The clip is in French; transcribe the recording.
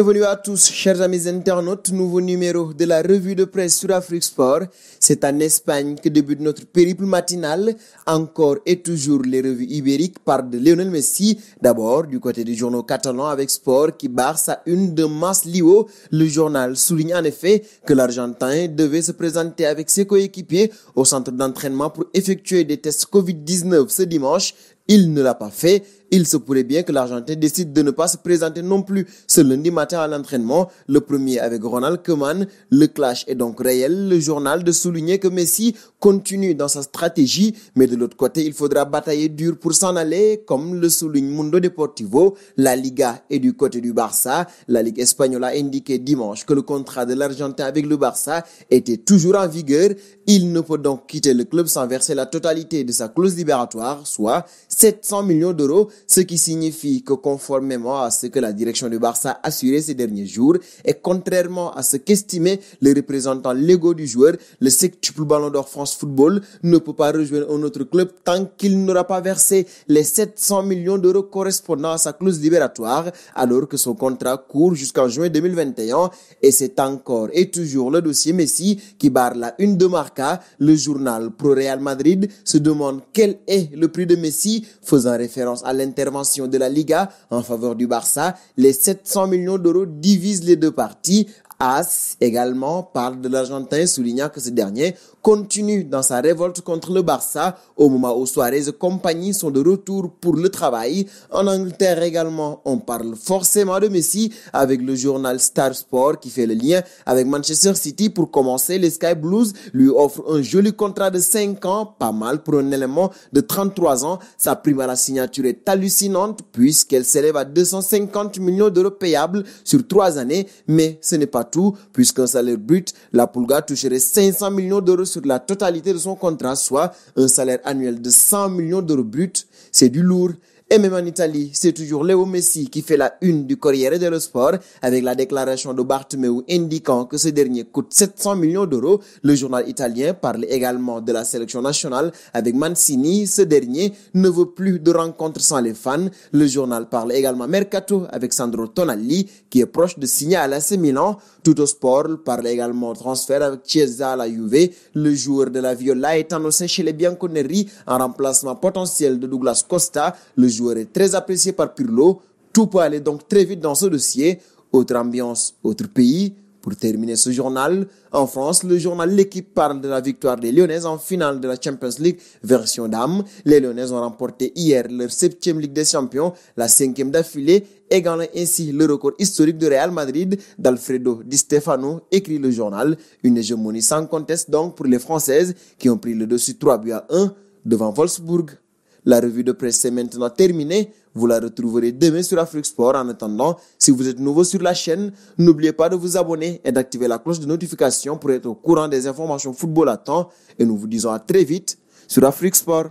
Bienvenue à tous, chers amis internautes. Nouveau numéro de la revue de presse sur Afrique Sport. C'est en Espagne que débute notre périple matinal. Encore et toujours, les revues ibériques parlent de Lionel Messi. D'abord, du côté des journaux catalans avec Sport qui barre sa une de masse Lio. Le journal souligne en effet que l'Argentin devait se présenter avec ses coéquipiers au centre d'entraînement pour effectuer des tests Covid-19 ce dimanche. Il ne l'a pas fait. Il se pourrait bien que l'Argentin décide de ne pas se présenter non plus ce lundi matin à l'entraînement. Le premier avec Ronald Koeman. Le clash est donc réel. Le journal de souligner que Messi continue dans sa stratégie. Mais de l'autre côté, il faudra batailler dur pour s'en aller. Comme le souligne Mundo Deportivo, la Liga est du côté du Barça. La Ligue espagnole a indiqué dimanche que le contrat de l'Argentin avec le Barça était toujours en vigueur. Il ne peut donc quitter le club sans verser la totalité de sa clause libératoire, soit 700 millions d'euros, ce qui signifie que conformément à ce que la direction du Barça a assuré ces derniers jours et contrairement à ce qu'estimait les représentants légaux du joueur, le septuple Ballon d'Or France Football ne peut pas rejoindre un autre club tant qu'il n'aura pas versé les 700 millions d'euros correspondant à sa clause libératoire alors que son contrat court jusqu'en juin 2021 et c'est encore et toujours le dossier Messi qui barre la une de Marca. Le journal pro Real Madrid se demande quel est le prix de Messi faisant référence à l'intervention de la Liga en faveur du Barça, les 700 millions d'euros divisent les deux parties As également parle de l'Argentin, soulignant que ce dernier continue dans sa révolte contre le Barça au moment où Suarez et compagnie sont de retour pour le travail. En Angleterre également, on parle forcément de Messi avec le journal Star Sport qui fait le lien avec Manchester City pour commencer. Les Sky Blues lui offrent un joli contrat de 5 ans, pas mal pour un élément de 33 ans. Sa prime à la signature est hallucinante puisqu'elle s'élève à 250 millions d'euros payables sur 3 années, mais ce n'est pas Puisqu'un salaire brut, la Pulga toucherait 500 millions d'euros sur la totalité de son contrat, soit un salaire annuel de 100 millions d'euros brut. C'est du lourd et même en Italie, c'est toujours Léo Messi qui fait la une du Corriere dello Sport avec la déclaration de Bartomeu indiquant que ce dernier coûte 700 millions d'euros. Le journal italien parle également de la sélection nationale avec Mancini. Ce dernier ne veut plus de rencontres sans les fans. Le journal parle également Mercato avec Sandro Tonali qui est proche de signer à l'AC Milan. Tout au sport parle également transfert avec Chiesa à la Juve. Le joueur de la Viola est annoncé chez les Bianconeri en remplacement potentiel de Douglas Costa. Le joueur est très apprécié par Pirlo. Tout peut aller donc très vite dans ce dossier. Autre ambiance, autre pays. Pour terminer ce journal, en France, le journal L'équipe parle de la victoire des Lyonnaises en finale de la Champions League version dame. Les Lyonnaises ont remporté hier leur septième Ligue des Champions, la cinquième d'affilée, et ainsi le record historique de Real Madrid d'Alfredo Di Stefano, écrit le journal. Une hégémonie sans conteste donc pour les Françaises qui ont pris le dessus 3 buts à 1 devant Wolfsburg la revue de presse est maintenant terminée. Vous la retrouverez demain sur Afrique Sport. En attendant, si vous êtes nouveau sur la chaîne, n'oubliez pas de vous abonner et d'activer la cloche de notification pour être au courant des informations football à temps. Et nous vous disons à très vite sur Afrique Sport.